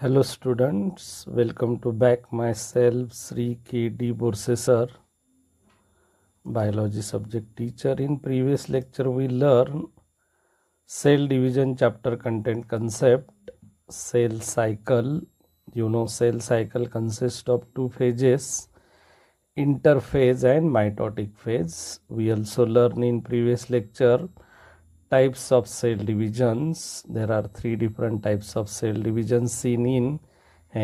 Hello students welcome to back myself Shri K D Borse sir biology subject teacher in previous lecture we learn cell division chapter content concept cell cycle you know cell cycle consist of two phases interphase and mitotic phase we also learn in previous lecture types of cell divisions there are three different types of cell divisions seen in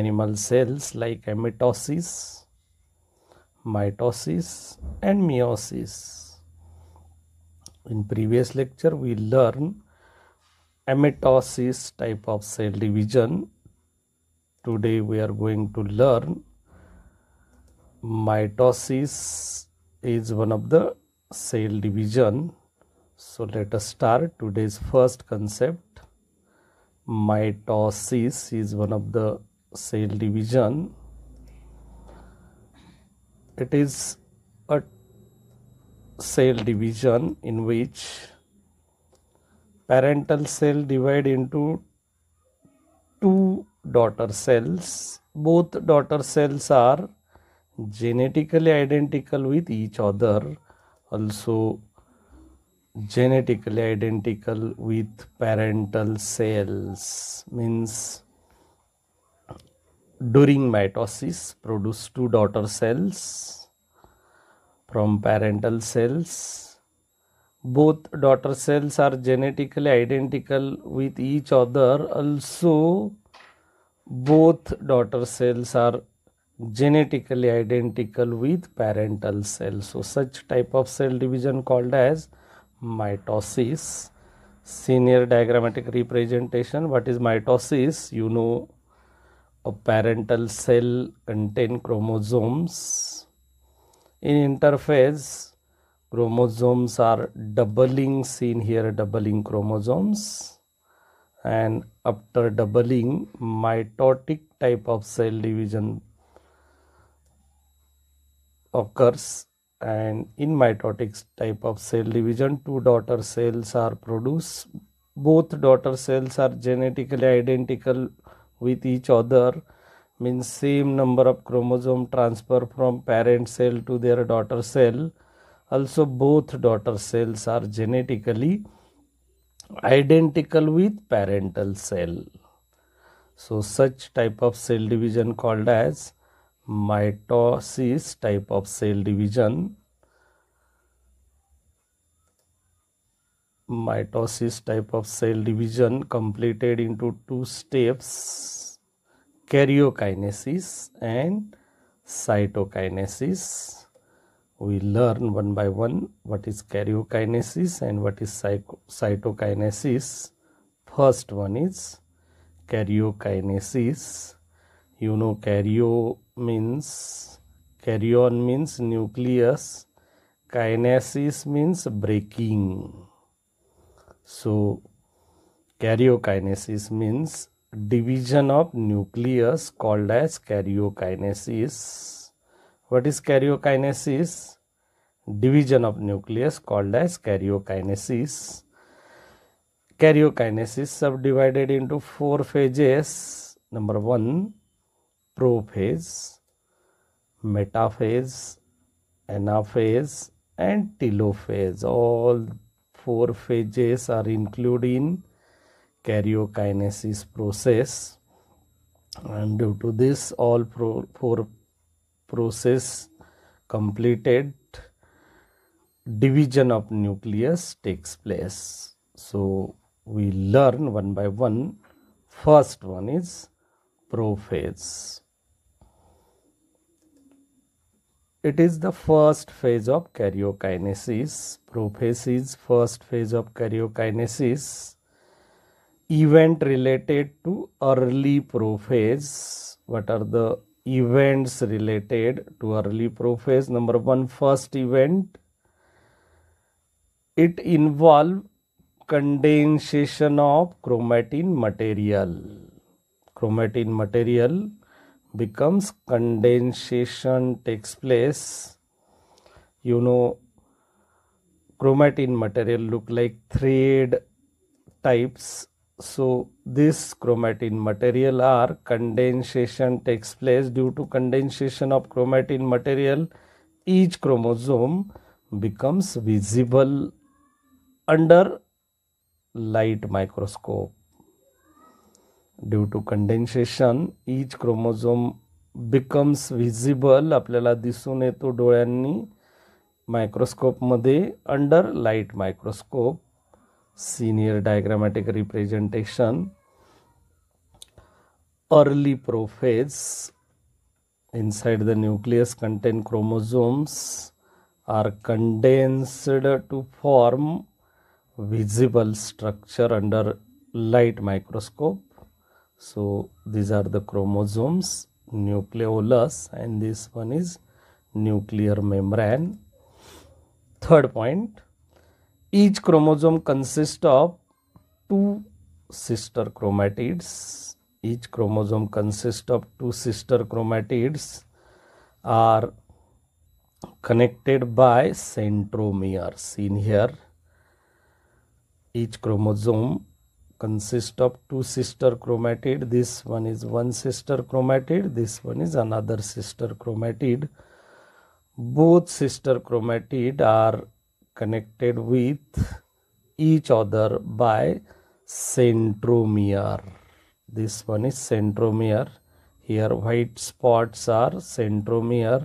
animal cells like mitosis mitosis and meiosis in previous lecture we learned mitosis type of cell division today we are going to learn mitosis is one of the cell division so let us start today's first concept. Mitosis is one of the cell division. It is a cell division in which parental cell divide into two daughter cells. Both daughter cells are genetically identical with each other. Also, genetically identical with parental cells means during mitosis produce two daughter cells from parental cells both daughter cells are genetically identical with each other also both daughter cells are genetically identical with parental cells so such type of cell division called as mitosis senior diagrammatic representation what is mitosis you know a parental cell contain chromosomes in interphase chromosomes are doubling seen here doubling chromosomes and after doubling mitotic type of cell division occurs and in mitotic type of cell division two daughter cells are produced both daughter cells are genetically identical with each other means same number of chromosome transfer from parent cell to their daughter cell also both daughter cells are genetically identical with parental cell so such type of cell division called as mitosis type of cell division mitosis type of cell division completed into two steps karyokinesis and cytokinesis we learn one by one what is karyokinesis and what is cytokinesis first one is karyokinesis you know karyo means karyon means nucleus kinesis means breaking so karyokinesis means division of nucleus called as karyokinesis what is karyokinesis division of nucleus called as karyokinesis karyokinesis subdivided into four phases number 1 prophase, metaphase, anaphase and telophase. All four phases are included in karyokinesis process and due to this all pro four process completed division of nucleus takes place. So we learn one by one. First one is prophase. It is the first phase of karyokinesis. Prophases, first phase of karyokinesis. Event related to early prophase. What are the events related to early prophase? Number one, first event. It involve condensation of chromatin material. Chromatin material becomes condensation takes place you know chromatin material look like thread types so this chromatin material are condensation takes place due to condensation of chromatin material each chromosome becomes visible under light microscope due to condensation each chromosome becomes visible आपल्याला दिसून येतो डोळ्यांनी मायक्रोस्कोपमध्ये under light microscope senior diagrammatic representation early prophase inside the nucleus contain chromosomes are condensed to form visible structure under light microscope so these are the chromosomes nucleolus and this one is nuclear membrane third point each chromosome consists of two sister chromatids each chromosome consists of two sister chromatids are connected by centromeres in here each chromosome consist of two sister chromatid this one is one sister chromatid this one is another sister chromatid both sister chromatid are connected with each other by centromere this one is centromere here white spots are centromere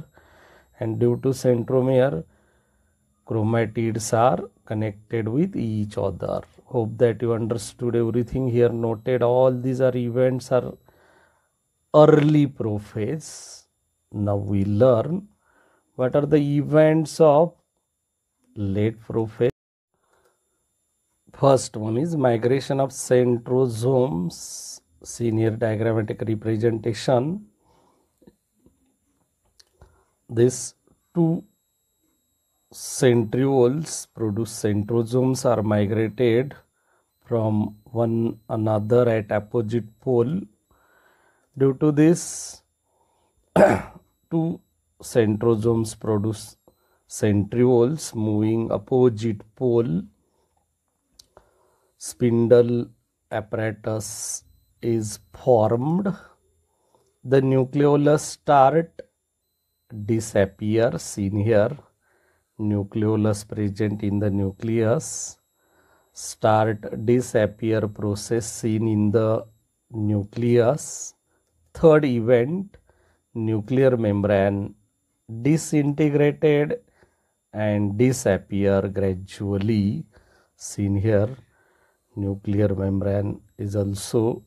and due to centromere chromatids are connected with each other hope that you understood everything here noted all these are events are early prophase now we learn what are the events of late prophase first one is migration of centrosomes senior diagrammatic representation this two centrioles produce centrosomes are migrated from one another at opposite pole due to this two centrosomes produce centrioles moving opposite pole spindle apparatus is formed the nucleolus start disappears in here nucleolus present in the nucleus start disappear process seen in the nucleus third event nuclear membrane disintegrated and disappear gradually seen here nuclear membrane is also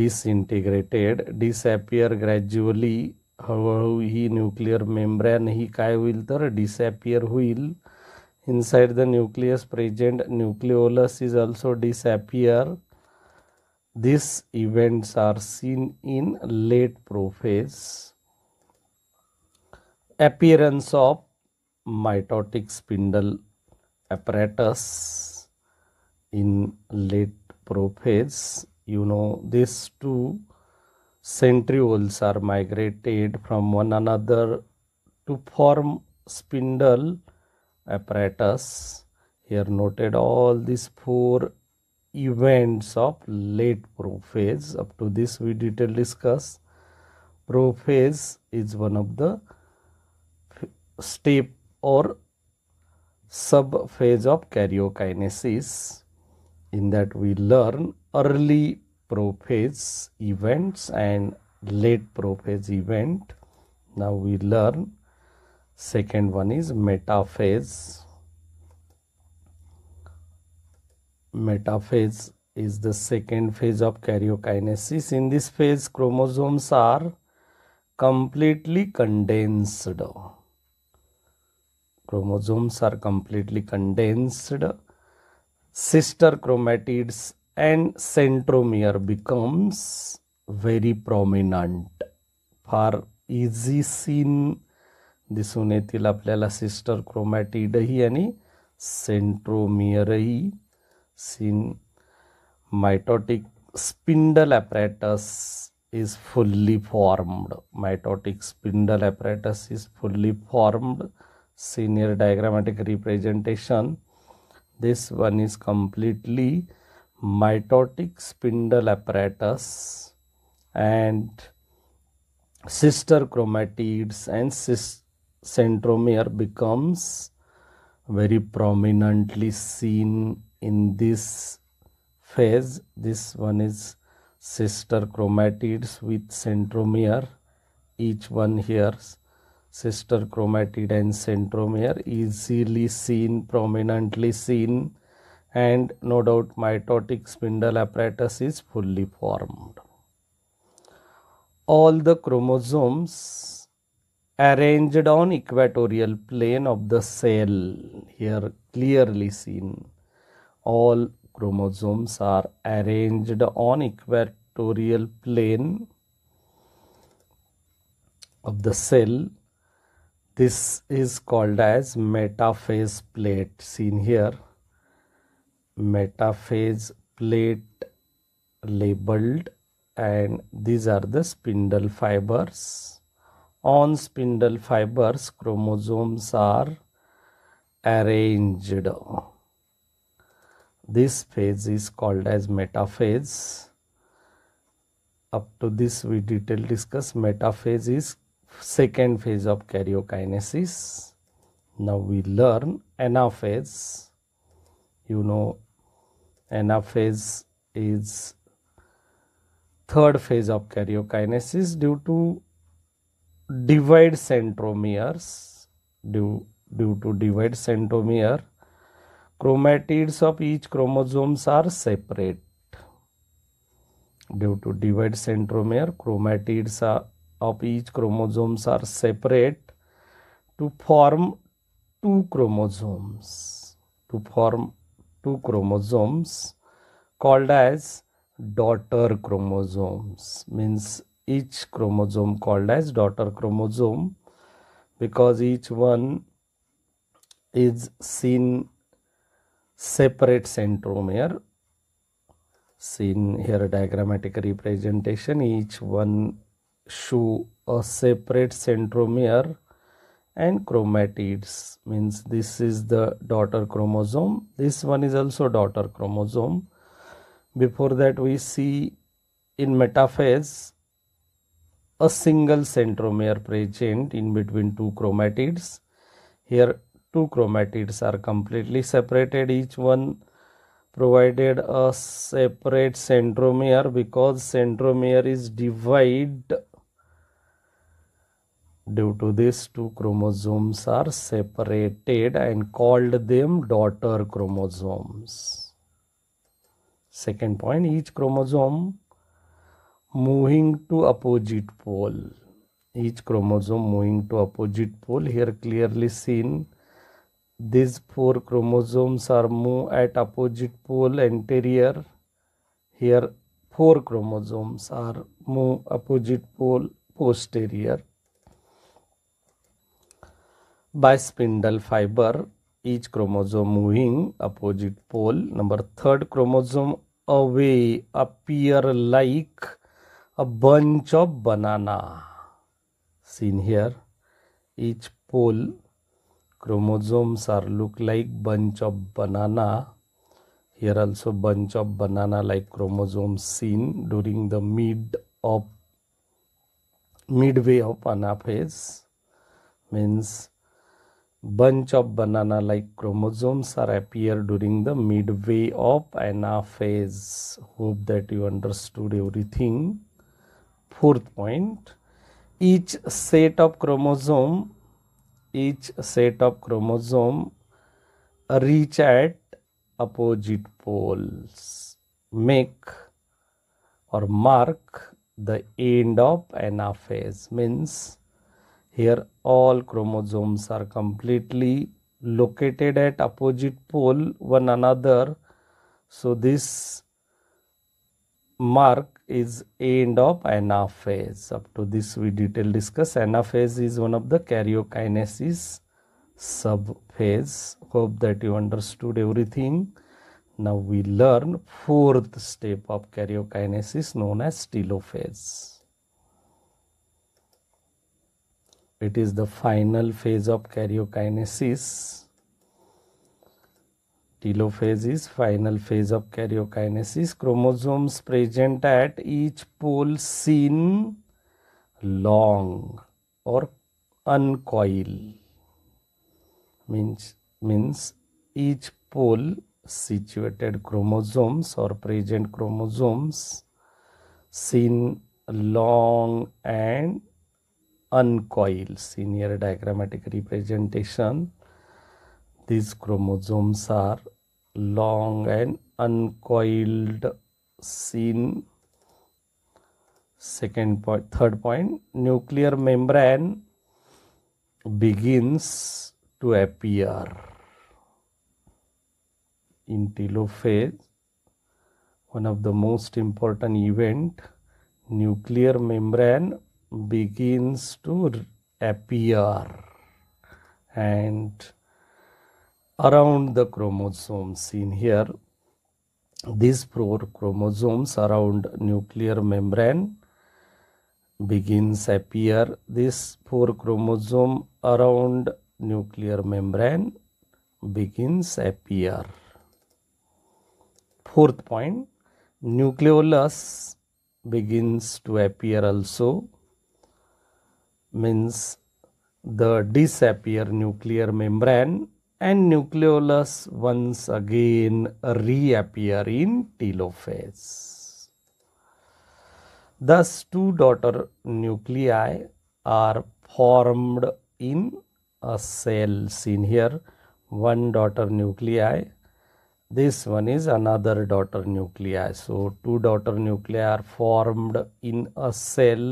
disintegrated disappear gradually हळूहळू ही nuclear मेम्ब्रॅन ही काय होईल तर disappear होईल inside the nucleus present nucleolus is also disappear this events are seen in late prophase appearance of mitotic spindle apparatus in late prophase you know this too centrioles are migrated from one another to form spindle apparatus here noted all these four events of late prophase up to this we detail discuss prophase is one of the step or sub phase of karyokinesis in that we learn early prophase events and late prophase event now we learn second one is metaphase metaphase is the second phase of karyokinesis in this phase chromosomes are completely condensed chromosomes are completely condensed sister chromatids and centromere becomes very prominent. Far easy seen दिसून येतील आपल्याला sister क्रोमॅटिडही आणि सेंट्रोमियरही seen mitotic spindle is is fully formed mitotic spindle is is fully formed near diagrammatic representation this one is completely mitotic spindle apparatus and sister chromatids and cis centromere becomes very prominently seen in this phase this one is sister chromatids with centromere each one here sister chromatid and centromere easily seen prominently seen and no doubt mitotic spindle apparatus is fully formed. All the chromosomes arranged on equatorial plane of the cell here clearly seen all chromosomes are arranged on equatorial plane of the cell this is called as metaphase plate seen here metaphase plate labeled and these are the spindle fibers on spindle fibers chromosomes are arranged this phase is called as metaphase up to this we detail discuss metaphase is second phase of karyokinesis now we learn anaphase you know and a phase is third phase of karyokinesis due to divide centromeres due, due to divide centromere chromatids of each chromosomes are separate due to divide centromere chromatids are, of each chromosomes are separate to form two chromosomes to form two chromosomes called as daughter chromosomes means each chromosome called as daughter chromosome because each one is seen separate centromere seen here a diagrammatic representation each one show a separate centromere and chromatids means this is the daughter chromosome this one is also daughter chromosome before that we see in metaphase a single centromere present in between two chromatids here two chromatids are completely separated each one provided a separate centromere because centromere is divided Due to this, two chromosomes are separated and called them daughter chromosomes. Second point, each chromosome moving to opposite pole. Each chromosome moving to opposite pole. Here clearly seen, these four chromosomes are move at opposite pole anterior. Here four chromosomes are move opposite pole posterior by spindle fiber each chromosome moving opposite pole number third chromosome away appear like a bunch of banana seen here each pole chromosomes are look like bunch of banana here also bunch of banana like chromosomes seen during the mid of midway of anaphase means bunch of banana like chromosomes are appear during the midway of anaphase hope that you understood everything fourth point each set of chromosome each set of chromosome reach at opposite poles make or mark the end of anaphase means here all chromosomes are completely located at opposite pole one another. So this mark is end of anaphase. Up to this we detail discuss. Anaphase is one of the karyokinesis subphase. Hope that you understood everything. Now we learn fourth step of karyokinesis known as telophase. it is the final phase of karyokinesis telophase is final phase of karyokinesis chromosomes present at each pole seen long or uncoil means means each pole situated chromosomes or present chromosomes seen long and uncoils in your diagrammatic representation these chromosomes are long and uncoiled seen second point third point nuclear membrane begins to appear in telophase one of the most important event nuclear membrane begins to appear and around the chromosomes in here these four chromosomes around nuclear membrane begins appear this four chromosome around nuclear membrane begins appear fourth point nucleolus begins to appear also means the disappear nuclear membrane and nucleolus once again reappear in telophase. Thus two daughter nuclei are formed in a cell seen here one daughter nuclei this one is another daughter nuclei so two daughter nuclei are formed in a cell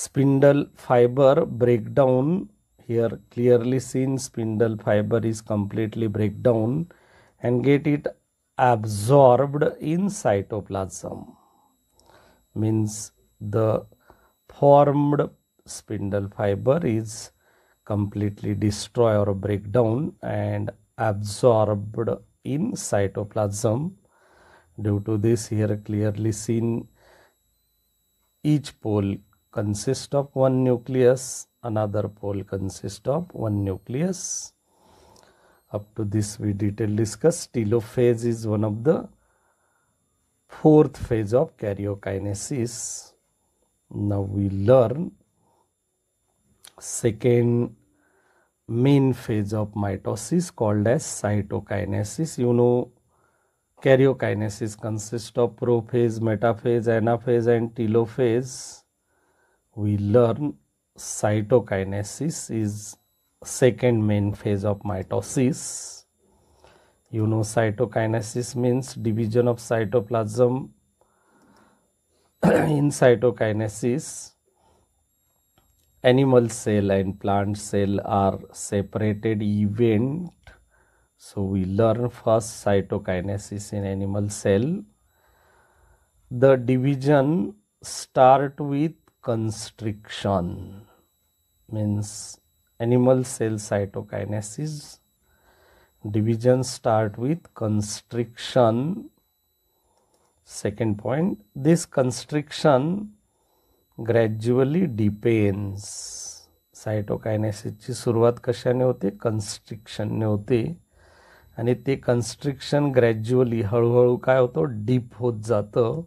spindle fiber breakdown here clearly seen spindle fiber is completely breakdown and get it absorbed in cytoplasm means the formed spindle fiber is completely destroyed or breakdown and absorbed in cytoplasm due to this here clearly seen each pole consist of one nucleus another pole consists of one nucleus up to this we detail discuss telophase is one of the fourth phase of karyokinesis now we learn second main phase of mitosis called as cytokinesis you know karyokinesis consists of prophase metaphase anaphase and telophase we learn cytokinesis is second main phase of mitosis you know cytokinesis means division of cytoplasm in cytokinesis animal cell and plant cell are separated event so we learn first cytokinesis in animal cell the division start with constriction means animal cell cytokinesis division start with constriction second point this constriction gradually gradually deepens सायटोकायनेसिसची सुरुवात कशाने होते कन्स्ट्रिक्शनने होते आणि ते कन्स्ट्रिक्शन gradually हळूहळू काय होतं deep होत जातं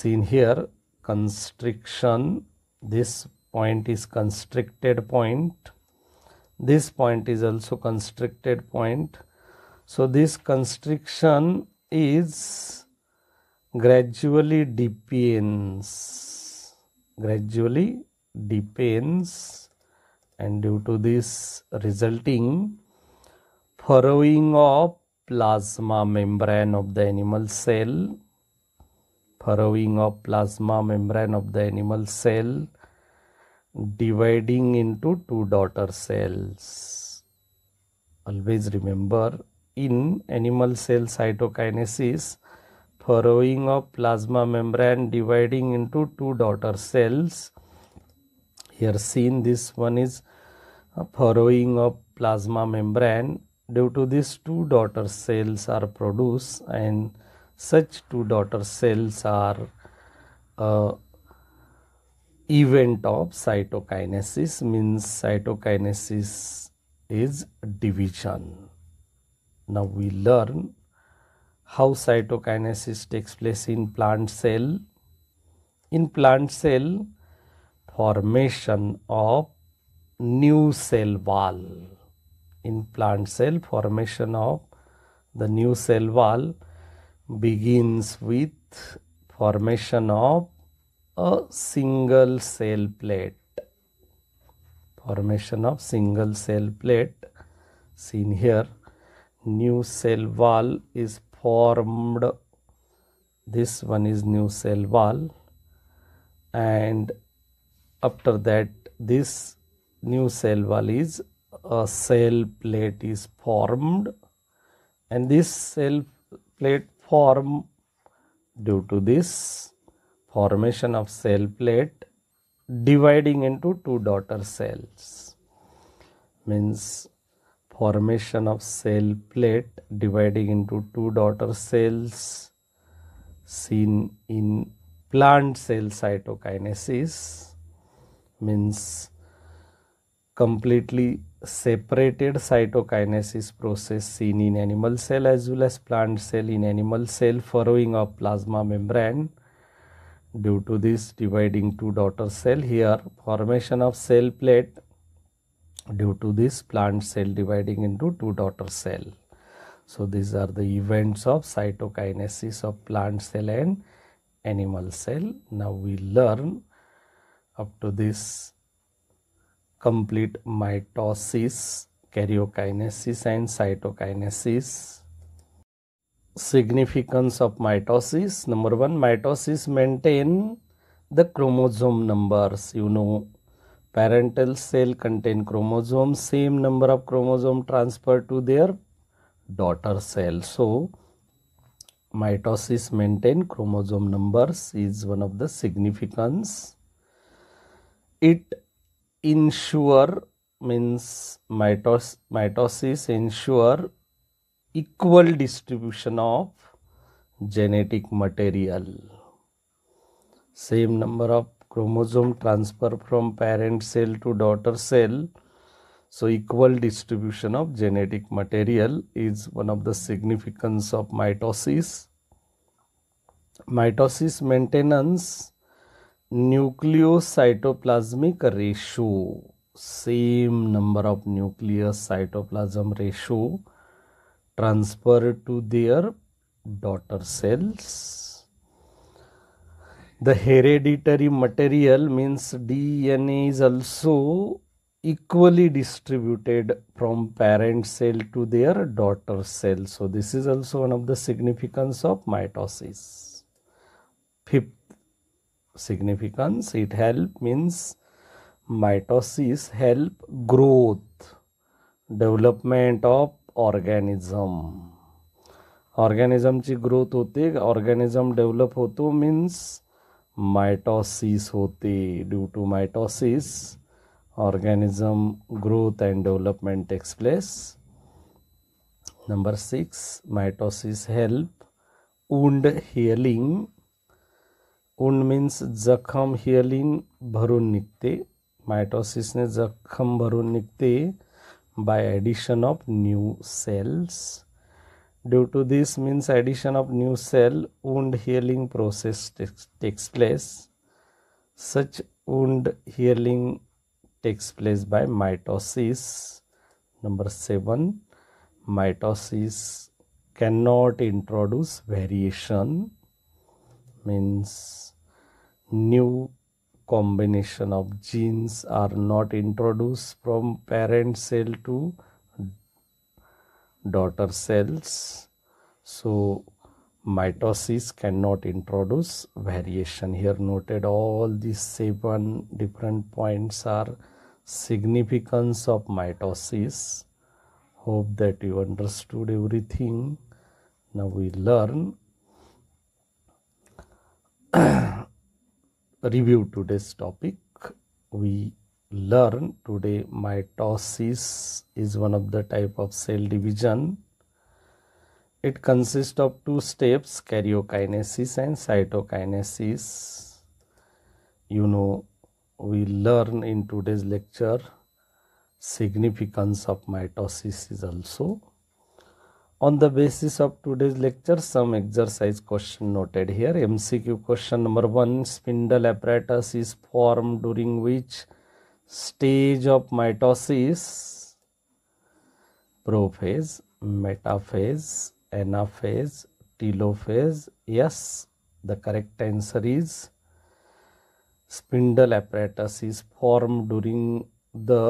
seen here constriction this point is constricted point this point is also constricted point so this constriction is gradually deepens gradually deepens and due to this resulting furrowing of plasma membrane of the animal cell furrowing of plasma membrane of the animal cell dividing into two daughter cells. Always remember in animal cell cytokinesis furrowing of plasma membrane dividing into two daughter cells. Here seen this one is furrowing uh, of plasma membrane due to this two daughter cells are produced and such two daughter cells are uh, event of cytokinesis means cytokinesis is division now we learn how cytokinesis takes place in plant cell in plant cell formation of new cell wall in plant cell formation of the new cell wall begins with formation of a single cell plate formation of single cell plate seen here new cell wall is formed this one is new cell wall and after that this new cell wall is a cell plate is formed and this cell plate form due to this formation of cell plate dividing into two daughter cells means formation of cell plate dividing into two daughter cells seen in plant cell cytokinesis means completely separated cytokinesis process seen in animal cell as well as plant cell in animal cell furrowing of plasma membrane due to this dividing two daughter cell here formation of cell plate due to this plant cell dividing into two daughter cell so these are the events of cytokinesis of plant cell and animal cell now we learn up to this complete mitosis, karyokinesis and cytokinesis. Significance of mitosis. Number one, mitosis maintain the chromosome numbers. You know, parental cell contain chromosome same number of chromosome transfer to their daughter cell. So, mitosis maintain chromosome numbers is one of the significance. It ensure means mitos, mitosis ensure equal distribution of genetic material same number of chromosome transfer from parent cell to daughter cell so equal distribution of genetic material is one of the significance of mitosis mitosis maintenance nucleocytoplasmic ratio same number of nucleus cytoplasm ratio transferred to their daughter cells the hereditary material means dna is also equally distributed from parent cell to their daughter cell so this is also one of the significance of mitosis fifth significance it help means mitosis help growth development of organism ची growth होते organism develop होतो means mitosis होते due to mitosis organism growth and development takes place number six mitosis help wound healing wound means जखम healing भरून निघते मायटॉसिसने जखम भरून निघते by addition of new cells due to this means addition of new cell wound healing process takes place such healing takes place by by number seven 7 mitosis not introduce variation means new combination of genes are not introduced from parent cell to daughter cells so mitosis cannot introduce variation here noted all these seven different points are significance of mitosis hope that you understood everything now we learn review today's topic we learn today mitosis is one of the type of cell division it consists of two steps karyokinesis and cytokinesis you know we learn in today's lecture significance of mitosis is also on the basis of today's lecture some exercise question noted here mcq question number 1 spindle apparatus is formed during which stage of mitosis prophase metaphase anaphase telophase yes the correct answer is spindle apparatus is formed during the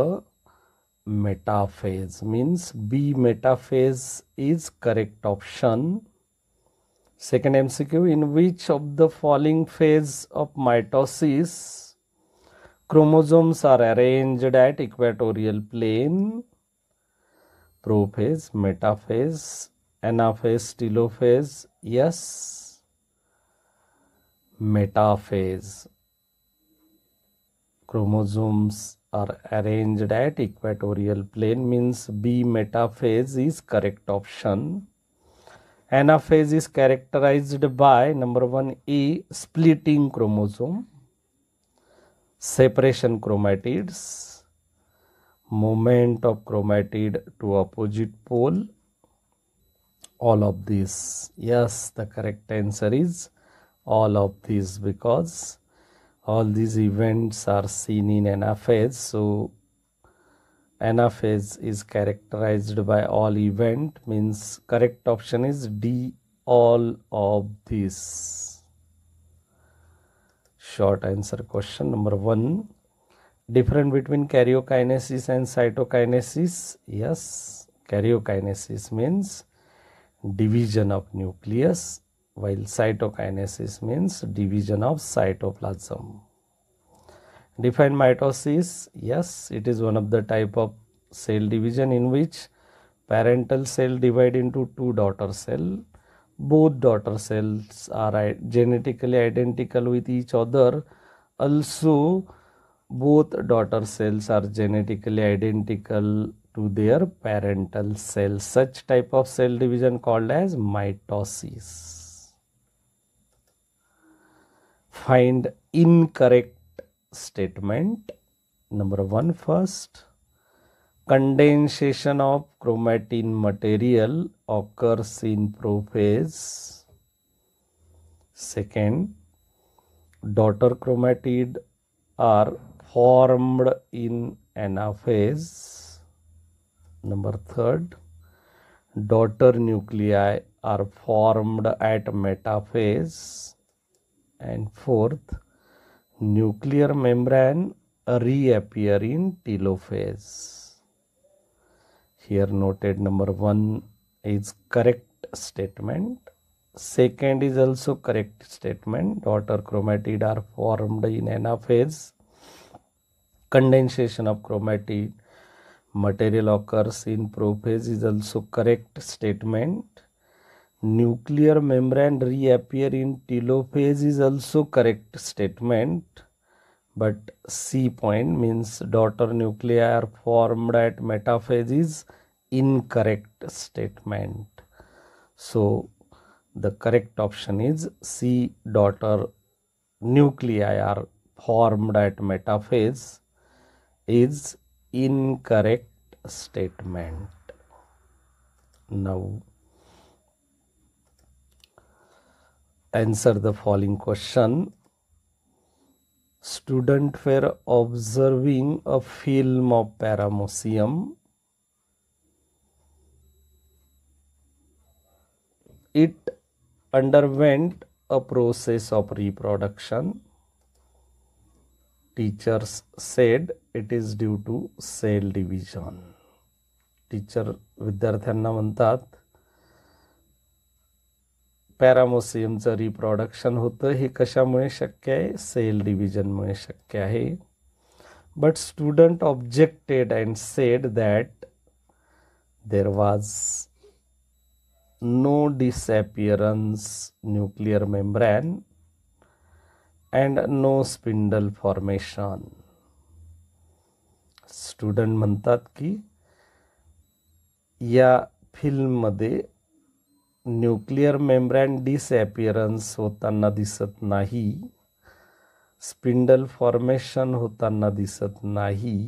metaphase means B metaphase is correct option. Second MCQ in which of the following phase of mitosis chromosomes are arranged at equatorial plane prophase, metaphase, anaphase, telophase, yes, metaphase chromosomes are arranged at equatorial plane means B metaphase is correct option. Anaphase is characterized by number 1 A splitting chromosome, separation chromatids, movement of chromatid to opposite pole all of these yes the correct answer is all of these because all these events are seen in anaphase so anaphase is characterized by all event means correct option is d all of these short answer question number 1 Different between karyokinesis and cytokinesis yes karyokinesis means division of nucleus while cytokinesis means division of cytoplasm. Define mitosis, yes, it is one of the type of cell division in which parental cell divide into two daughter cell. Both daughter cells are genetically identical with each other. Also, both daughter cells are genetically identical to their parental cell. Such type of cell division called as mitosis find incorrect statement number one first condensation of chromatin material occurs in prophase second daughter chromatid are formed in anaphase number third daughter nuclei are formed at metaphase and fourth nuclear membrane reappear in telophase here noted number 1 is correct statement second is also correct statement daughter chromatid are formed in anaphase condensation of chromatid material occurs in prophase is also correct statement nuclear membrane reappear in telophase is also correct statement but C point means daughter nuclei are formed at metaphase is incorrect statement. So the correct option is C daughter nuclei are formed at metaphase is incorrect statement. Now answer the following question student were observing a film of paramuseum it underwent a process of reproduction teachers said it is due to cell division teacher विद्यार्थ्यांना म्हणतात पॅरामोसियमचं reproduction होतं हे कशामुळे शक्य आहे cell डिव्हिजनमुळे शक्य आहे but student objected and said that there was no disappearance nuclear membrane and no spindle formation student म्हणतात की या फिल्ममध्ये न्यूक्लियर मेम्ब्रेन डिसॲपिअरन्स होता दिसत नहीं स्पिंडल फॉर्मेशन होता दिसत नहीं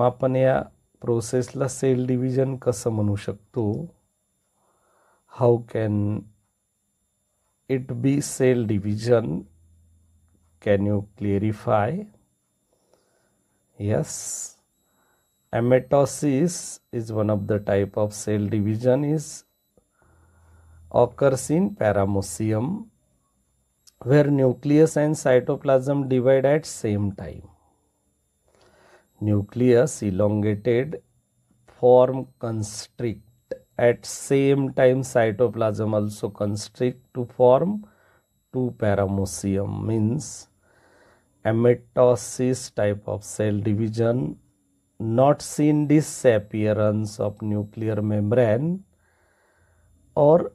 मन या प्रोसेसला सेल डिविजन कस मनू शकतो how can it be cell division can you clarify yes amitosis is one of the type of cell division is occurs in paramecium where nucleus and cytoplasm divide at same time. Nucleus elongated form constrict at same time cytoplasm also constrict to form two paramecium means ametosis type of cell division not seen disappearance of nuclear membrane or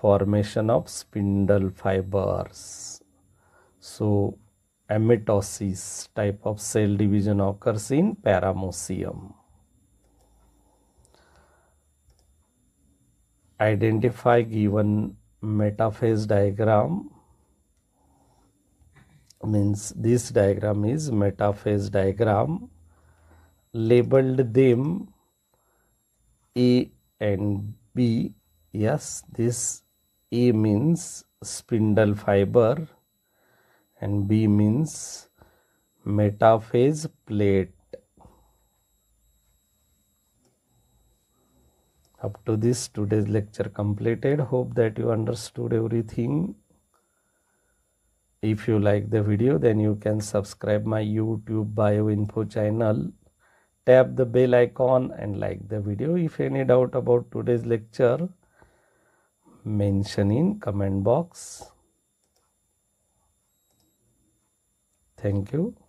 formation of spindle fibers. So amitosis type of cell division occurs in paramecium. Identify given metaphase diagram means this diagram is metaphase diagram labeled them A and B yes this a means spindle fiber and B means metaphase plate. Up to this today's lecture completed. Hope that you understood everything. If you like the video then you can subscribe my YouTube Bio Info channel. Tap the bell icon and like the video. If any doubt about today's lecture mention in comment box thank you